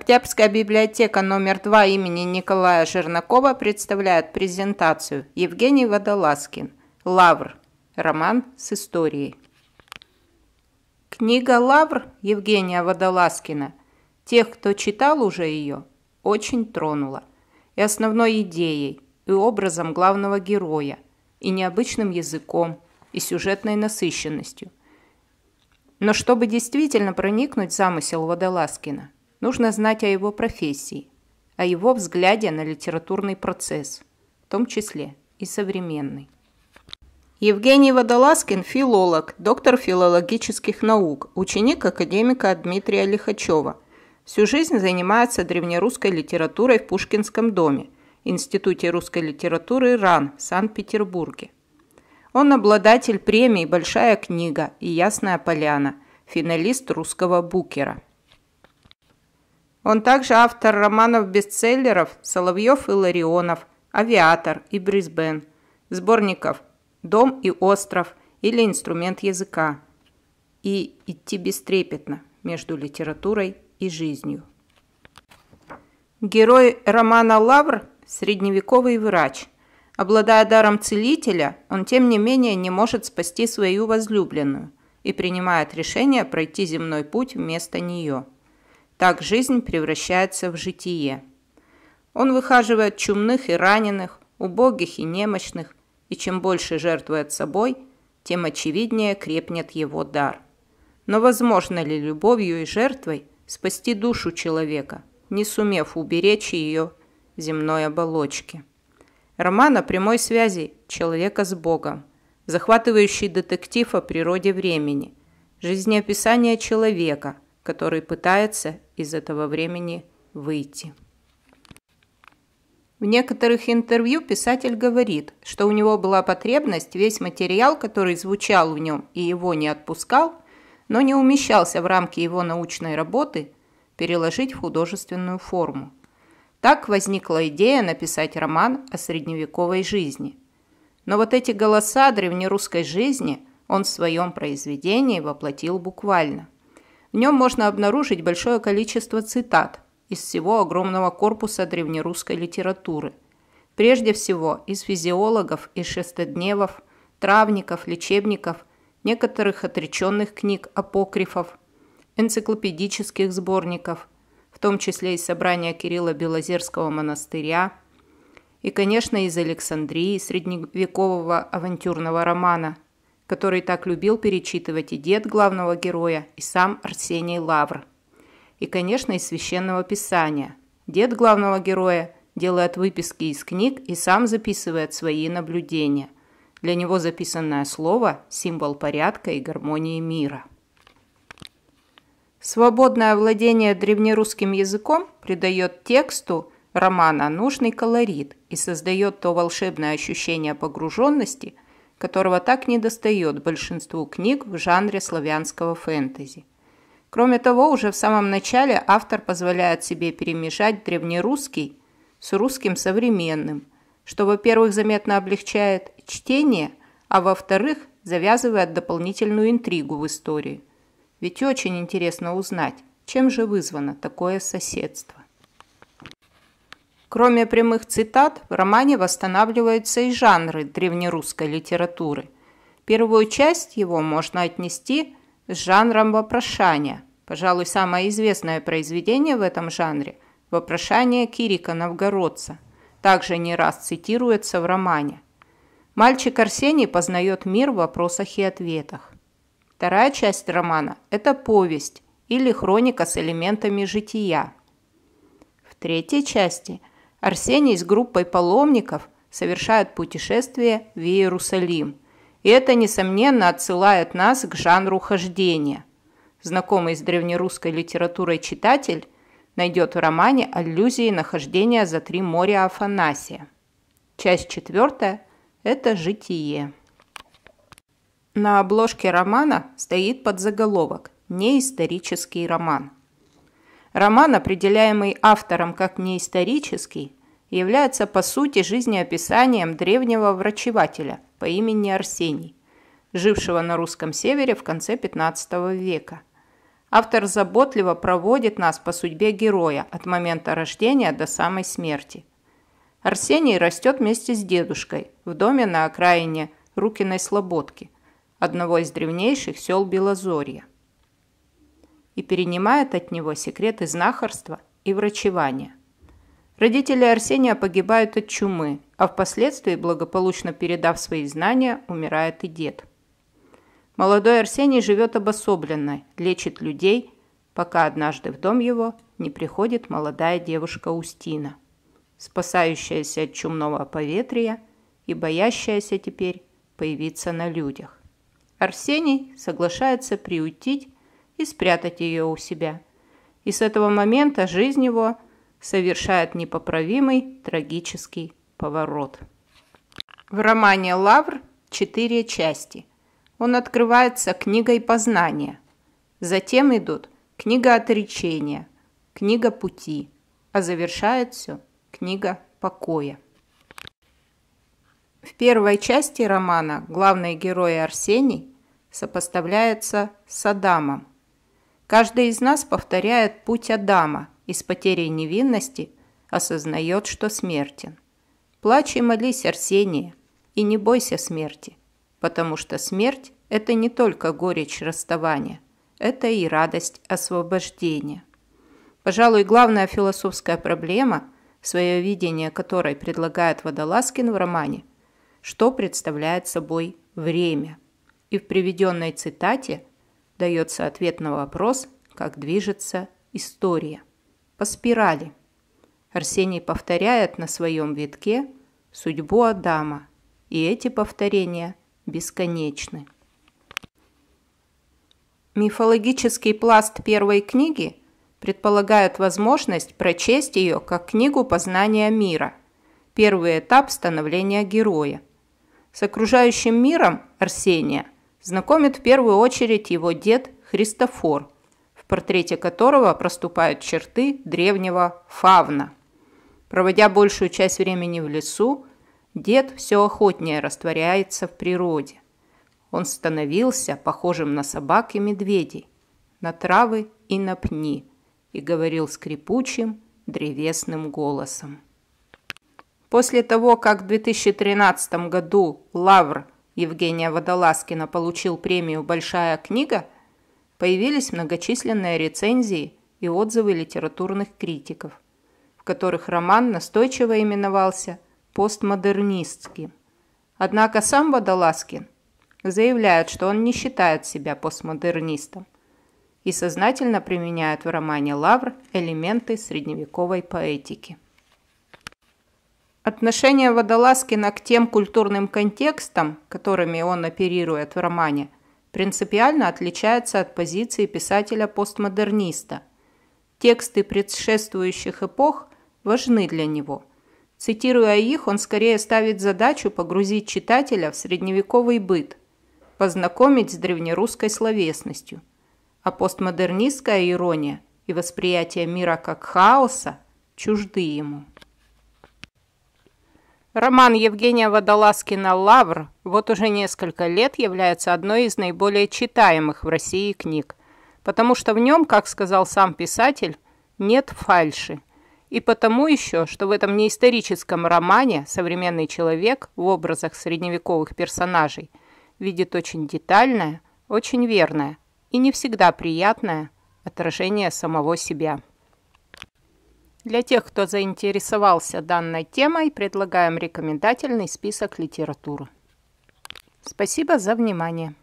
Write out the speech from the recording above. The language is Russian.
Октябрьская библиотека номер 2 имени Николая Жернакова представляет презентацию Евгений Водолазкин «Лавр. Роман с историей». Книга «Лавр» Евгения Водолазкина тех, кто читал уже ее, очень тронула. И основной идеей, и образом главного героя, и необычным языком, и сюжетной насыщенностью. Но чтобы действительно проникнуть в замысел Водолазкина – нужно знать о его профессии, о его взгляде на литературный процесс, в том числе и современный. Евгений Водолазкин – филолог, доктор филологических наук, ученик академика Дмитрия Лихачева. Всю жизнь занимается древнерусской литературой в Пушкинском доме, Институте русской литературы РАН в Санкт-Петербурге. Он обладатель премии «Большая книга» и «Ясная поляна», финалист русского букера – он также автор романов-бестселлеров «Соловьев и Ларионов», «Авиатор» и «Брисбен», сборников «Дом и остров» или «Инструмент языка» и «Идти бестрепетно» между литературой и жизнью. Герой романа «Лавр» – средневековый врач. Обладая даром целителя, он тем не менее не может спасти свою возлюбленную и принимает решение пройти земной путь вместо нее – так жизнь превращается в житие. Он выхаживает чумных и раненых, убогих и немощных, и чем больше жертвует собой, тем очевиднее крепнет его дар. Но возможно ли любовью и жертвой спасти душу человека, не сумев уберечь ее земной оболочки? Роман о прямой связи человека с Богом, захватывающий детектив о природе времени, жизнеописание человека, который пытается из этого времени выйти. В некоторых интервью писатель говорит, что у него была потребность весь материал, который звучал в нем и его не отпускал, но не умещался в рамки его научной работы, переложить в художественную форму. Так возникла идея написать роман о средневековой жизни. Но вот эти голоса древнерусской жизни он в своем произведении воплотил буквально – в нем можно обнаружить большое количество цитат из всего огромного корпуса древнерусской литературы. Прежде всего, из физиологов, из шестодневов, травников, лечебников, некоторых отреченных книг апокрифов, энциклопедических сборников, в том числе из собрания Кирилла Белозерского монастыря, и, конечно, из Александрии, средневекового авантюрного романа – который так любил перечитывать и дед главного героя, и сам Арсений Лавр. И, конечно, из священного писания. Дед главного героя делает выписки из книг и сам записывает свои наблюдения. Для него записанное слово – символ порядка и гармонии мира. Свободное владение древнерусским языком придает тексту романа нужный колорит и создает то волшебное ощущение погруженности – которого так недостает большинству книг в жанре славянского фэнтези. Кроме того, уже в самом начале автор позволяет себе перемешать древнерусский с русским современным, что, во-первых, заметно облегчает чтение, а во-вторых, завязывает дополнительную интригу в истории. Ведь очень интересно узнать, чем же вызвано такое соседство. Кроме прямых цитат, в романе восстанавливаются и жанры древнерусской литературы. Первую часть его можно отнести с жанром вопрошания. Пожалуй, самое известное произведение в этом жанре – «Вопрошание Кирика Новгородца», также не раз цитируется в романе. Мальчик Арсений познает мир в вопросах и ответах. Вторая часть романа – это повесть или хроника с элементами жития. В третьей части – Арсений с группой паломников совершают путешествие в Иерусалим. И это, несомненно, отсылает нас к жанру хождения. Знакомый с древнерусской литературой читатель найдет в романе аллюзии на хождение за три моря Афанасия. Часть четвертая – это «Житие». На обложке романа стоит подзаголовок «Неисторический роман». Роман, определяемый автором как неисторический, является по сути жизнеописанием древнего врачевателя по имени Арсений, жившего на русском севере в конце XV века. Автор заботливо проводит нас по судьбе героя от момента рождения до самой смерти. Арсений растет вместе с дедушкой в доме на окраине Рукиной Слободки, одного из древнейших сел Белозорья и перенимает от него секреты знахарства и врачевания. Родители Арсения погибают от чумы, а впоследствии, благополучно передав свои знания, умирает и дед. Молодой Арсений живет обособленно, лечит людей, пока однажды в дом его не приходит молодая девушка Устина, спасающаяся от чумного поветрия и боящаяся теперь появиться на людях. Арсений соглашается приютить и спрятать ее у себя. И с этого момента жизнь его совершает непоправимый трагический поворот. В романе «Лавр» четыре части. Он открывается книгой познания. Затем идут книга отречения, книга пути, а завершает все книга покоя. В первой части романа главный герой Арсений сопоставляется с Адамом, Каждый из нас повторяет путь Адама из потери невинности осознает, что смертен. Плачь и молись, Арсения, и не бойся смерти, потому что смерть – это не только горечь расставания, это и радость освобождения. Пожалуй, главная философская проблема, свое видение которой предлагает Водолазкин в романе, что представляет собой время. И в приведенной цитате – дается ответ на вопрос, как движется история. По спирали. Арсений повторяет на своем витке судьбу Адама, и эти повторения бесконечны. Мифологический пласт первой книги предполагает возможность прочесть ее как книгу познания мира, первый этап становления героя. С окружающим миром Арсения – Знакомит в первую очередь его дед Христофор, в портрете которого проступают черты древнего фавна. Проводя большую часть времени в лесу, дед все охотнее растворяется в природе. Он становился похожим на собак и медведей, на травы и на пни, и говорил скрипучим, древесным голосом. После того, как в 2013 году Лавр Евгения Водолазкина получил премию «Большая книга», появились многочисленные рецензии и отзывы литературных критиков, в которых роман настойчиво именовался постмодернистским. Однако сам Водолазкин заявляет, что он не считает себя постмодернистом и сознательно применяет в романе «Лавр» элементы средневековой поэтики. Отношение Водолазкина к тем культурным контекстам, которыми он оперирует в романе, принципиально отличается от позиции писателя-постмодерниста. Тексты предшествующих эпох важны для него. Цитируя их, он скорее ставит задачу погрузить читателя в средневековый быт, познакомить с древнерусской словесностью. А постмодернистская ирония и восприятие мира как хаоса чужды ему. Роман Евгения Водолазкина «Лавр» вот уже несколько лет является одной из наиболее читаемых в России книг, потому что в нем, как сказал сам писатель, нет фальши. И потому еще, что в этом неисторическом романе современный человек в образах средневековых персонажей видит очень детальное, очень верное и не всегда приятное отражение самого себя. Для тех, кто заинтересовался данной темой, предлагаем рекомендательный список литературы. Спасибо за внимание.